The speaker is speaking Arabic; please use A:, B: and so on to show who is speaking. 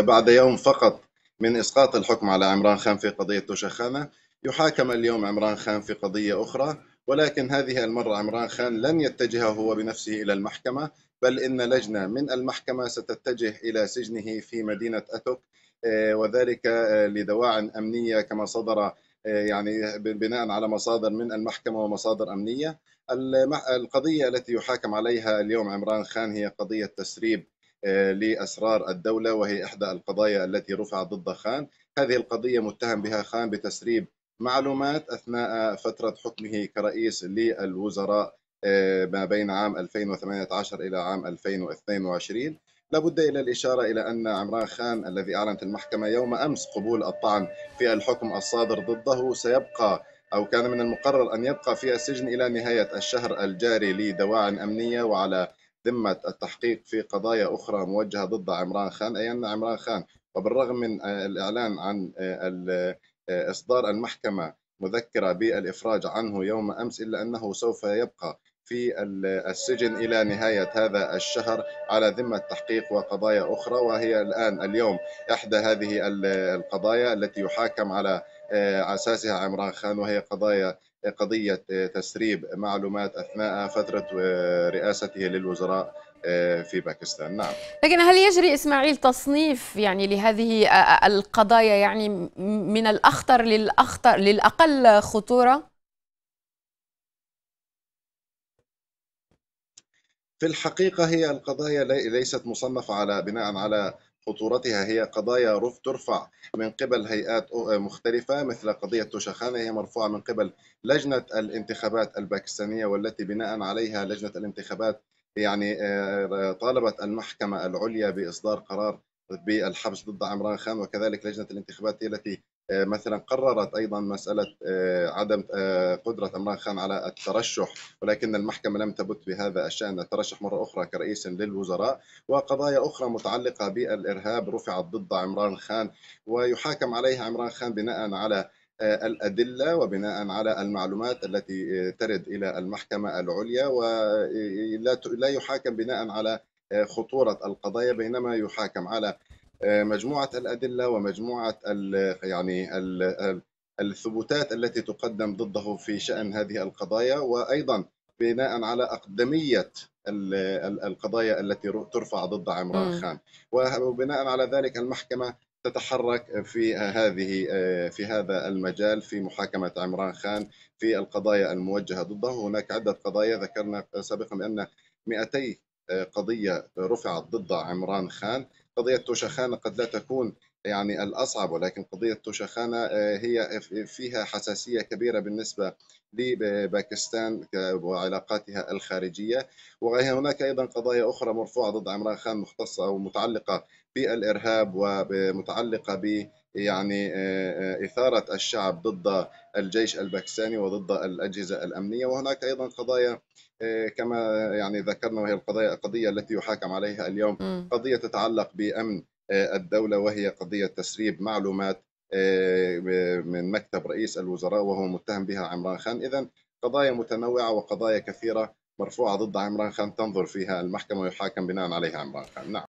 A: بعد يوم فقط من إسقاط الحكم على عمران خان في قضية توشخانه يحاكم اليوم عمران خان في قضية أخرى ولكن هذه المرة عمران خان لن يتجه هو بنفسه إلى المحكمة بل إن لجنة من المحكمة ستتجه إلى سجنه في مدينة أتوك آه، وذلك آه، لدواع أمنية كما صدر آه، يعني بناء على مصادر من المحكمة ومصادر أمنية القضية التي يحاكم عليها اليوم عمران خان هي قضية تسريب لأسرار الدولة وهي إحدى القضايا التي رفع ضد خان هذه القضية متهم بها خان بتسريب معلومات أثناء فترة حكمه كرئيس للوزراء آه، ما بين عام 2018 إلى عام 2022 لابد إلى الإشارة إلى أن عمران خان الذي أعلنت المحكمة يوم أمس قبول الطعن في الحكم الصادر ضده سيبقى أو كان من المقرر أن يبقى في السجن إلى نهاية الشهر الجاري لدواعي أمنية وعلى ذمة التحقيق في قضايا أخرى موجهة ضد عمران خان أي أن عمران خان وبالرغم من آه، الإعلان عن آه، آه، إصدار المحكمة مذكرة بالإفراج عنه يوم أمس إلا أنه سوف يبقى في السجن إلى نهاية هذا الشهر على ذمة تحقيق وقضايا أخرى وهي الآن اليوم إحدى هذه القضايا التي يحاكم على أساسها عمران خان وهي قضايا قضية آه، تسريب معلومات أثناء فترة آه، رئاسته للوزراء آه، في باكستان نعم لكن هل يجري إسماعيل تصنيف يعني لهذه القضايا يعني من الأخطر للأخطر للأقل خطورة؟ في الحقيقة هي القضايا ليست مصنفة على بناء على خطورتها هي قضايا رف ترفع من قبل هيئات مختلفة مثل قضية توشخانة هي مرفوعة من قبل لجنة الانتخابات الباكستانية والتي بناء عليها لجنة الانتخابات يعني آه، طالبت المحكمة العليا بإصدار قرار بالحبس ضد عمران خان وكذلك لجنة الانتخابات هي التي آه، مثلا قررت ايضا مساله آه، عدم آه، قدره عمران خان على الترشح ولكن المحكمه لم تبت بهذا الشان الترشح مره اخرى كرئيس للوزراء وقضايا اخرى متعلقه بالارهاب رفعت ضد عمران خان ويحاكم عليها عمران خان بناء على الأدلة وبناء على المعلومات التي ترد إلى المحكمة العليا ولا يحاكم بناء على خطورة القضايا بينما يحاكم على مجموعه الادله ومجموعه ال يعني ال الثبوتات التي تقدم ضده في شان هذه القضايا وايضا بناء على اقدميه القضايا التي ترفع ضد عمران خان وبناء على ذلك المحكمه تتحرك في هذه في هذا المجال في محاكمه عمران خان في القضايا الموجهه ضده هناك عده قضايا ذكرنا سابقا بان 200 قضية رفعت ضد عمران خان قضية خان قد لا تكون يعني الأصعب ولكن قضية توشخانة آه، هي فيها حساسية كبيرة بالنسبة لباكستان وعلاقاتها الخارجية هناك أيضا قضايا أخرى مرفوعة ضد عمران خان مختصة أو متعلقة بالإرهاب ومتعلقة ب يعني آه، آه، إثارة الشعب ضد الجيش الباكستاني وضد الأجهزة الأمنية وهناك أيضا قضايا كما يعني ذكرنا وهي القضايا القضية التي يحاكم عليها اليوم قضية تتعلق بأمن آه، الدولة وهي قضية تسريب معلومات آه، من مكتب رئيس الوزراء وهو متهم بها عمران خان إذا قضايا متنوعة وقضايا كثيرة مرفوعة ضد عمران خان تنظر فيها المحكمة ويحاكم بناء عليها عمران خان نعم